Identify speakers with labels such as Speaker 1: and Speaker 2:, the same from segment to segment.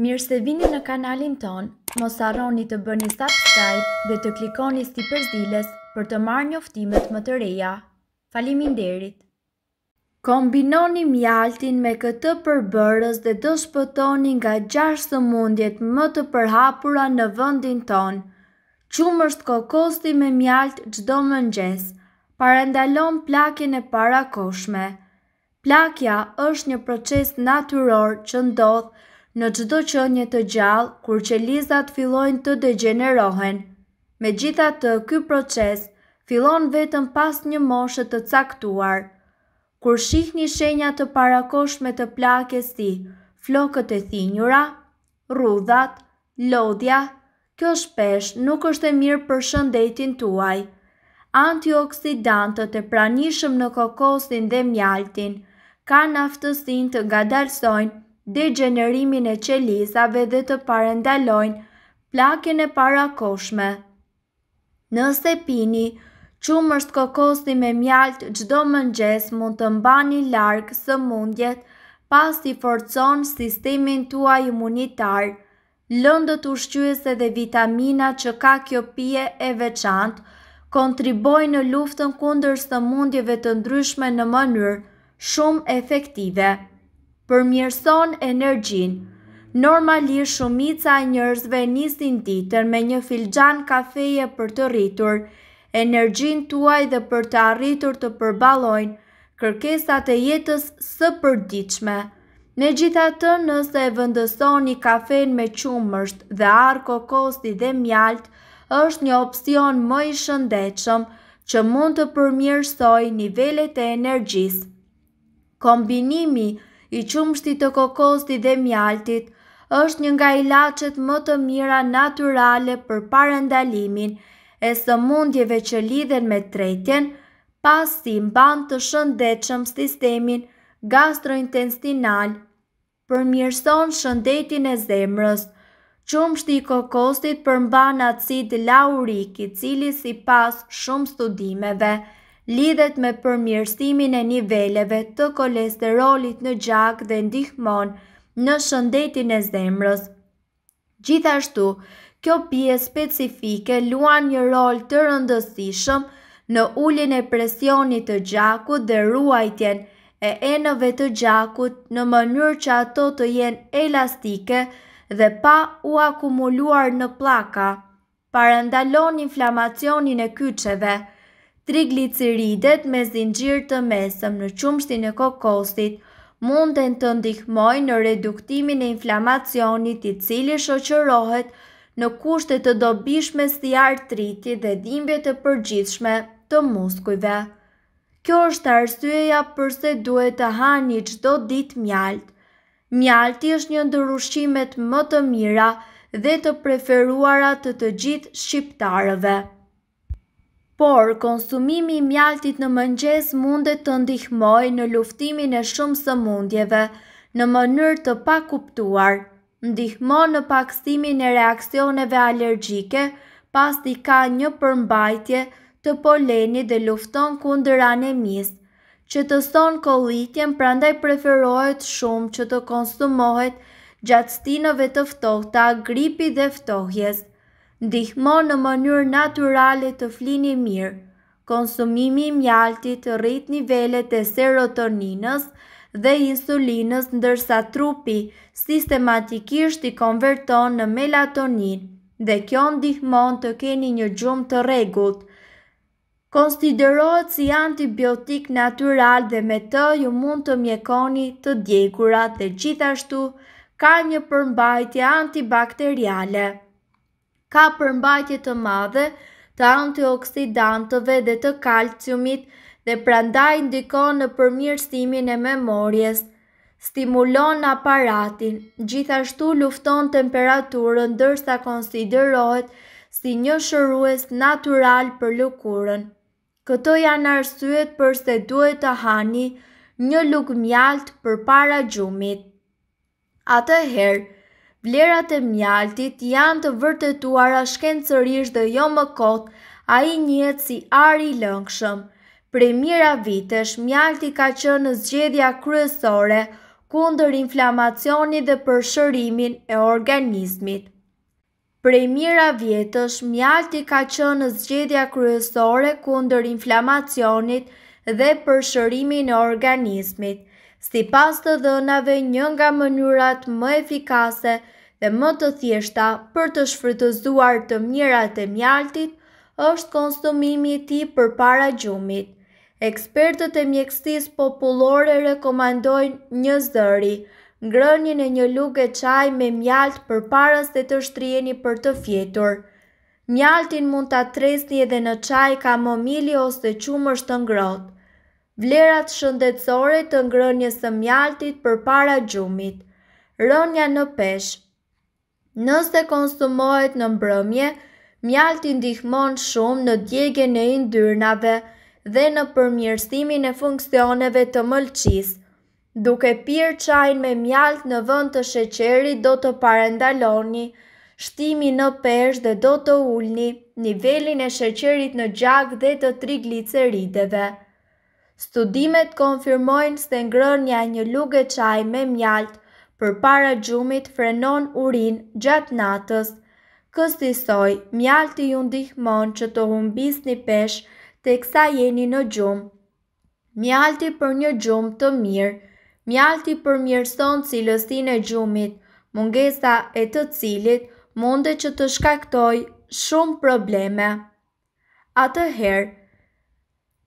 Speaker 1: Mirë se vini në kanalin ton, mos arroni të bëni subscribe dhe të klikoni sti përzilës për të marrë një më të reja. Falimin derit! Kombinoni mjaltin me këtë përbërës dhe të shpëtoni nga 6 të mundjet më të përhapura në vëndin ton. Qumërst kokosti me mjalt gjdo më nxes, parendalon plakin e parakoshme. Plakja është një proces naturor që ndodhë në gjdo një të gjallë kur që lizat fillojnë të degenerohen. Me gjitha të ky proces, fillon vetëm pas një moshet të caktuar. Kur shihni shenja të parakoshme të plake si flokët e thinjura, rudhat, lodhja, kjo shpesh nuk është e mirë për shëndetin tuaj. Antioksidantët e pranishëm në kokosin dhe mjaltin, ka naftësin të gadalsojnë degenerimin e qelizave dhe të parendalojnë plakën e parakoshme. Nëse pini, qumërst kokosi me mjalt gjdo mëngjes mund të mbani larkë së mundjet pas i forcon sistemin tua imunitar, lëndët ushqyese dhe vitamina që ka kjo pije e veçantë kontriboj në luftën kundër së mundjeve të ndryshme në mënyrë shumë efektive përmjërson energjin. Normalisht shumica e njërzve nisin ditën me një filgjan kafeje për të rritur, energjin tuaj dhe për të arritur të përbalojnë kërkesat e jetës së përdiqme. Me gjitha të nëse e vëndësoni kafen me qumërsht dhe arko kosti dhe mjalt, është një opcion më i shëndechëm që mund të përmjërsoj nivellet e energjis. Kombinimi I qumshti të kokostit dhe mjaltit është një nga ilacet më të mira naturale për parendalimin e së mundjeve që lidhen me tretjen, pas si mban të shëndechëm sistemin gastrointestinal për mirëson shëndetin e zemrës, qumshti i kokostit për acid atësit i cili si pas shumë studimeve, lidhet me përmjërstimin e niveleve të kolesterolit në gjak dhe ndihmon në shëndetin e zemrës. Gjithashtu, kjo pje specifike luan një rol të rëndësishëm në ullin e presionit të gjakut dhe ruajtjen e enëve të gjakut në mënyrë që ato të jenë elastike dhe pa u akumuluar në plaka, parandalon inflamacionin e kyqeve, Trigliceridet me zingjir të mesëm në qumshtin e kokosit munden të ndihmoj në reduktimin e inflamacionit i cili shoqërohet në kushtet të dobishme si artriti dhe dhimbje të përgjithshme të muskujve. Kjo është arsyeja përse duhet të hani qdo dit mjalt. Mjalti është një ndërushimet më të mira dhe të preferuara të të gjithë shqiptarëve. Por, konsumimi i mjaltit në mëngjes mundet të ndihmoj në luftimin e shumë së mundjeve, në mënyrë të pakuptuar, ndihmoj në pakësimin e reakcioneve allergjike, pas t'i ka një përmbajtje të poleni dhe lufton kunder anemis, që të son kolitjen prandaj preferohet shumë që të konsumohet gjatë stinove të ftohta, gripi dhe ftohjes ndihmon në mënyrë naturale të flini mirë. Konsumimi i mjaltit rrit nivelet e serotoninës dhe insulinës ndërsa trupi sistematikisht i konverton në melatonin dhe kjo ndihmon të keni një gjumë të regut. Konsiderohet si antibiotik natural dhe me të ju mund të mjekoni të djekurat dhe gjithashtu ka një përmbajtje antibakteriale ka përmbajtje të madhe të antioksidantëve dhe të kalciumit dhe prandaj ndikon në përmirësimin e memorjes. Stimulon aparatin, gjithashtu lufton temperaturën dërsa konsiderohet si një shërues natural për lukurën. Këto janë arsyet përse duhet të hani një lukë mjaltë për para gjumit. Atëherë, herë, Vlerat e mjaltit janë të vërtetuara shkencërisht dhe jo më kot, a i njët si ari i lëngshëm. Pre mira vitesh, mjalti ka qënë në zgjedhja kryesore kundër inflamacioni dhe përshërimin e organizmit. Pre mira vjetësh, mjalti ka qënë në zgjedhja kryesore kundër inflamacionit dhe përshërimin e organizmit si pas të dënave një nga mënyrat më efikase dhe më të thjeshta për të shfrytëzuar të mjerat e mjaltit, është konsumimi ti për para gjumit. Ekspertët e mjekstis populore rekomandojnë një zëri, ngrënjën e një luke qaj me mjalt për se të shtriheni për të fjetur. Mjaltin mund të atresni edhe në qaj ka ose qumër shtë ngrotë vlerat shëndetësore të ngrënjës të mjaltit për para gjumit. Rënja në pesh Nëse konsumohet në mbrëmje, mjalti ndihmon shumë në djegje në indyrnave dhe në përmjërstimin e funksioneve të mëlqis. Duke pyrë qajnë me mjalt në vënd të sheqeri do të parendaloni, shtimi në pesh dhe do të ulni, nivelin e sheqerit në gjak dhe të trigliceriteve. Studimet konfirmojnë se ngrënja një lugë çaj me mjalt për para gjumit frenon urin gjatë natës. Këstisoj, mjalti ju ndihmon që të humbis një pesh të kësa jeni në gjumë. Mjalti për një gjumë të mirë, mjalti për cilësinë e gjumit, mungesa e të cilit mundet që të shkaktoj shumë probleme. Atëherë,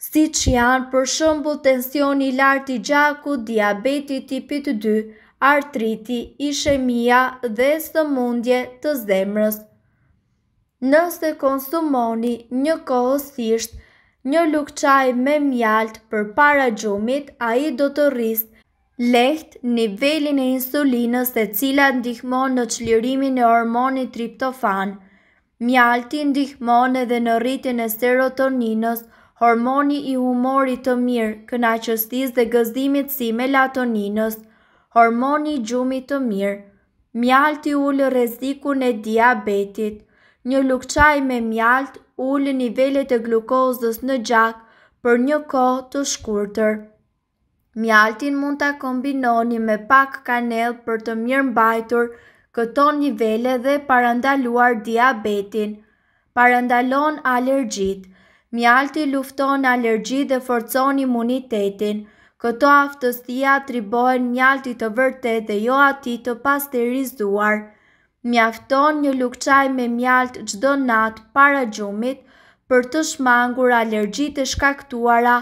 Speaker 1: si që janë për shëmbull tensioni lartë i gjaku, diabeti tipit 2, artriti, ishemia dhe së mundje të zemrës. Nëse konsumoni një kohësisht një luk me mjalt për para gjumit, a i do të rrist leht nivelin e insulinës e cila ndihmon në qlirimin e hormoni triptofan. mjaltin ndihmon edhe në rritin e serotoninës, hormoni i humorit të mirë, kënaqësisë dhe gëzimit si melatoninës, hormoni i gjumit të mirë. mjalti ullë rezikun e diabetit. Një lukçaj me mjalt ullë nivellet e glukozës në gjak për një ko të shkurëtër. Mjaltin mund të kombinoni me pak kanel për të mirë mbajtur këto nivele dhe parandaluar diabetin. Parandalon alergjitë. Mjalti lufton allergji dhe forcon imunitetin. Këto aftëstia tribohen mjalti të vërtet dhe jo ati të pas të Mjafton një lukçaj me mjalt gjdo natë para gjumit për të shmangur allergji të shkaktuara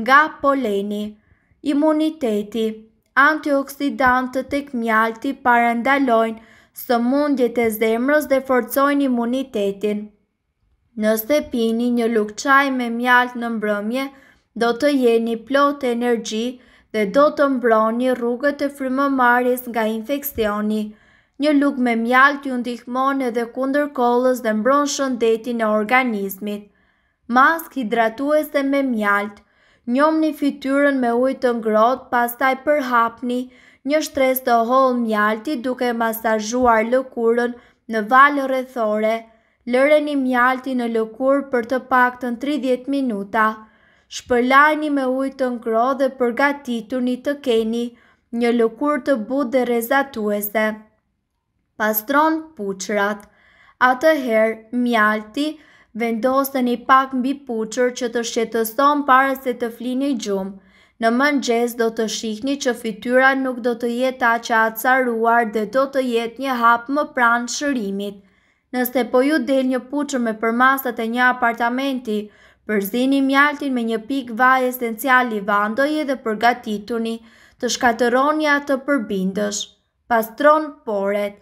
Speaker 1: nga poleni. Imuniteti Antioxidantë të kë mjalti parendalojnë së mundjet e zemrës dhe forcojnë imunitetin. Nëse pini një luk qaj me mjalt në mbrëmje, do të jeni plot energji dhe do të mbroni rrugët e frymëmarrjes nga infeksioni. Një luk me mjalt ju ndihmon edhe kundër kollës dhe mbron shëndetin e organizmit. Mask hidratuese me mjalt. Njomni fytyrën me ujë të ngrohtë, pastaj përhapni një shtresë të hollë mjalti duke masazhuar lëkurën në valë rrethore lëreni mjalti në lëkur për të pak të në 30 minuta. Shpëllani me ujtë të ngro dhe përgatitur një të keni, një lëkur të bud dhe rezatuese. Pastron puqrat. Atëherë, mjalti vendosën një pak mbi puqër që të shqetëson pare se të flini gjumë. Në mëngjes do të shihni që fytyra nuk do të jetë aqa atësaruar dhe do të jetë një hap më pranë shërimit – Nëse po ju del një puqër me përmasat e një apartamenti, përzini mjaltin me një pik vaj esenciali vandoj dhe përgatituni të shkateroni atë përbindësh. Pastron poret,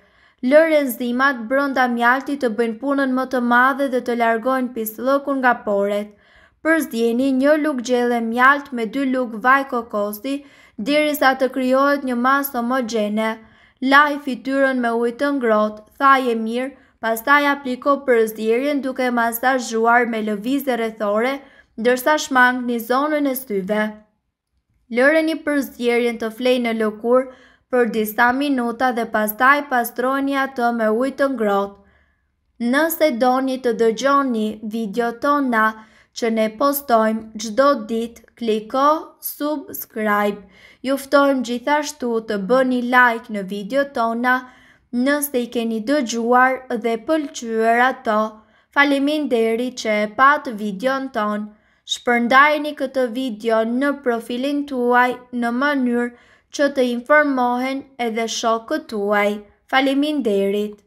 Speaker 1: lërën zimat brënda mjalti të bëjnë punën më të madhe dhe të largojnë pisë lëkun nga poret. Përzini një luk gjele mjalt me dy luk vaj kokosi, diri sa të kryojt një masë homogene, laj fiturën me ujtë ngrot, thaj e mirë, pastaj apliko për zdjerin duke masazhuar me lëviz dhe rethore, ndërsa shmang një zonën e styve. Lëreni për zdjerin të flej në lëkur për disa minuta dhe pastaj pastroni atë me ujtë ngrot. Nëse një të dëgjoni video tona që ne postojmë gjdo dit, kliko subscribe. Juftojmë gjithashtu të bëni like në video tona nëse i keni dëgjuar dhe pëlqyër ato. Faleminderit që e pat videon ton. Shpërndajeni këtë video në profilin tuaj në mënyrë që të informohen edhe shokët tuaj. Faleminderit.